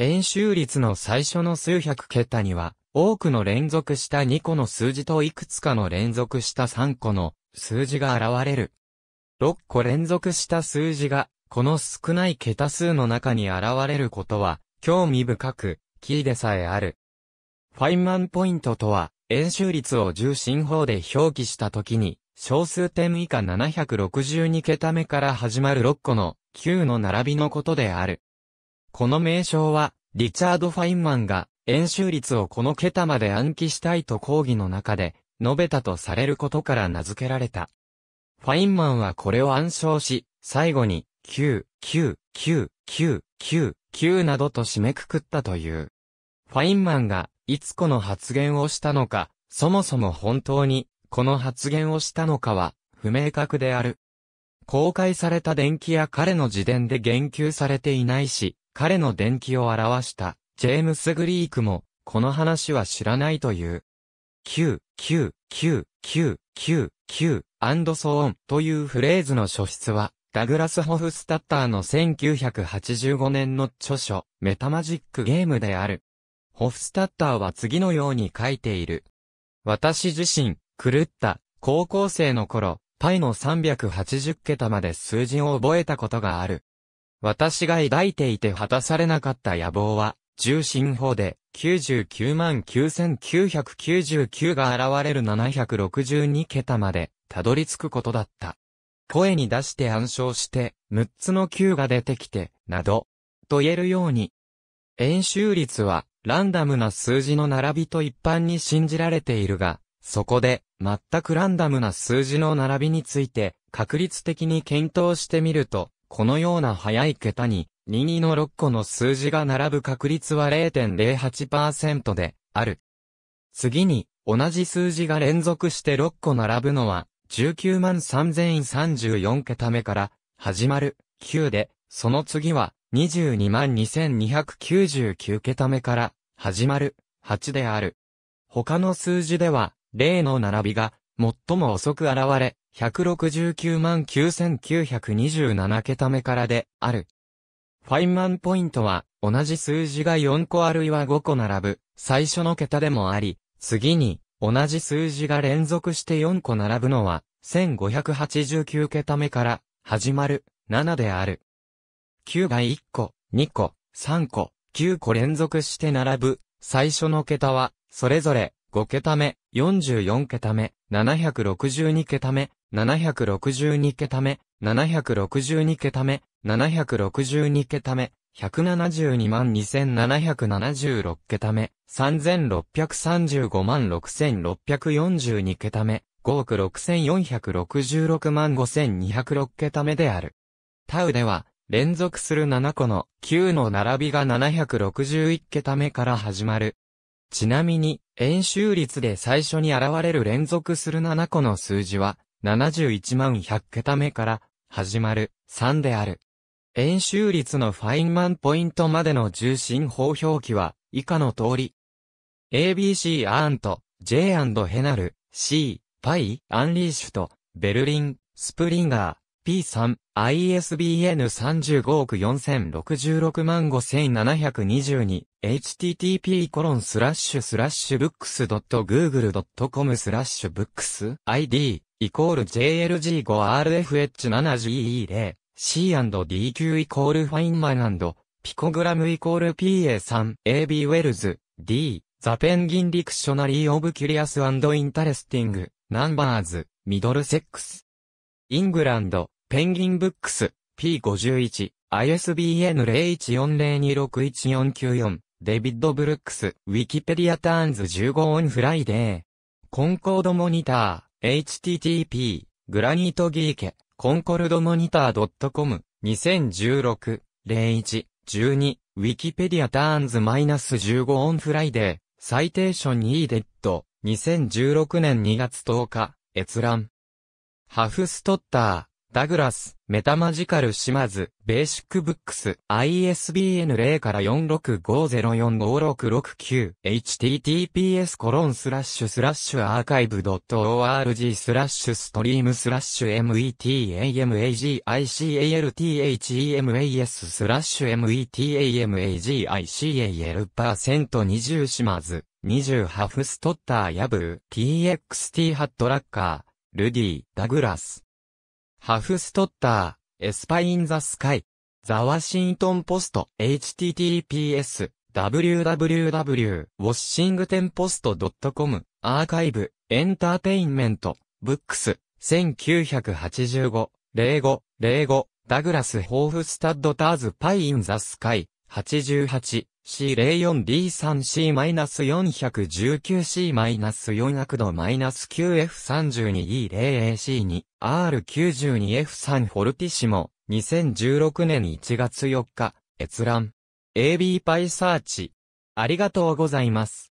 円周率の最初の数百桁には、多くの連続した2個の数字といくつかの連続した3個の数字が現れる。6個連続した数字が、この少ない桁数の中に現れることは、興味深く、キーでさえある。ファインマンポイントとは、円周率を重心法で表記したときに、小数点以下762桁目から始まる6個の9の並びのことである。この名称は、リチャード・ファインマンが、円周率をこの桁まで暗記したいと講義の中で、述べたとされることから名付けられた。ファインマンはこれを暗唱し、最後に、9、9、9、9、9、9などと締めくくったという。ファインマンが、いつこの発言をしたのか、そもそも本当に、この発言をしたのかは、不明確である。公開された電気や彼の自伝で言及されていないし、彼の伝記を表したジェームス・グリークも、この話は知らないという。q q q q q q and so on というフレーズの書出は、ダグラス・ホフスタッターの1985年の著書、メタマジックゲームである。ホフスタッターは次のように書いている。私自身、狂った、高校生の頃、π イの380桁まで数字を覚えたことがある。私が抱いていて果たされなかった野望は、重心法で99万9999が現れる762桁までたどり着くことだった。声に出して暗唱して、6つの9が出てきて、など、と言えるように。演習率は、ランダムな数字の並びと一般に信じられているが、そこで、全くランダムな数字の並びについて、確率的に検討してみると、このような早い桁に、22の6個の数字が並ぶ確率は0.08%である。次に、同じ数字が連続して6個並ぶのは、19万3034桁目から始まる9で、その次は22万2299桁目から始まる8である。他の数字では、0の並びが最も遅く現れ、169万9927桁目からで、ある。ファインマンポイントは、同じ数字が4個あるいは5個並ぶ、最初の桁でもあり、次に、同じ数字が連続して4個並ぶのは、1589桁目から、始まる、7である。9が1個、2個、3個、9個連続して並ぶ、最初の桁は、それぞれ、5桁目、44桁目、762桁目、762桁目、762桁目、762桁目、172万2776桁目、3635万6642桁目、5億6466万5206桁目である。タウでは、連続する7個の9の並びが761桁目から始まる。ちなみに、円周率で最初に現れる連続する7個の数字は、71万100桁目から始まる3である。円周率のファインマンポイントまでの重心方表記は以下の通り。ABC アーント、J& ヘナル、C、パイ、アンリーシュと、ベルリン、スプリンガー、P3、ISBN35 億4066万5722、http コロンスラッシュスラッシュブックス .google.com スラッシュブックス ID イコール JLG5RFH7GE0、C&DQ イコールファインマンピコグラムイコール PA3、AB ウェルズ、D、ザペンギンディクショナリーオブキュリアスインタレスティング、ナンバーズ、ミドルセックス。イングランド、ペンギンブックス、P51、ISBN 0140261494、デビッド・ブルックス、ウィキペディア・ターンズ15オンフライデー。コンコードモニター。http グラニートギーケコンコルドモニター .com 2016 01 12ウィキペディアターンズマイナス15オンフライデーサイテーションイーデッド2016年2月10日閲覧ハフストッターダグラス、メタマジカル島津、ベーシックブックス、ISBN 0から4 6 5 0 4 5 6 6 9 https コロンスラッシュスラッシュアーカイブ .org スラッシュストリームスラッシュ metamagicalthemas スラッシュ m e t a m a g i c a l パーセント2 0島津、20ハフストッターヤブー、txt ハットラッカー、ルディ、ダグラス。ハフストッター、エスパインザスカイ、ザワシントンポスト、https、www、ウォッシングテンポスト .com、アーカイブ、エンターテインメント、ブックス、1985、05、05、ダグラス・ホーフスタッド・ターズ・パイ・イン・ザ・スカイ、88、C04D3C-419C-4 アクド -9F32E0AC2 R92F3 フォルティシモ、2016年1月4日、閲覧。AB パイサーチ。ありがとうございます。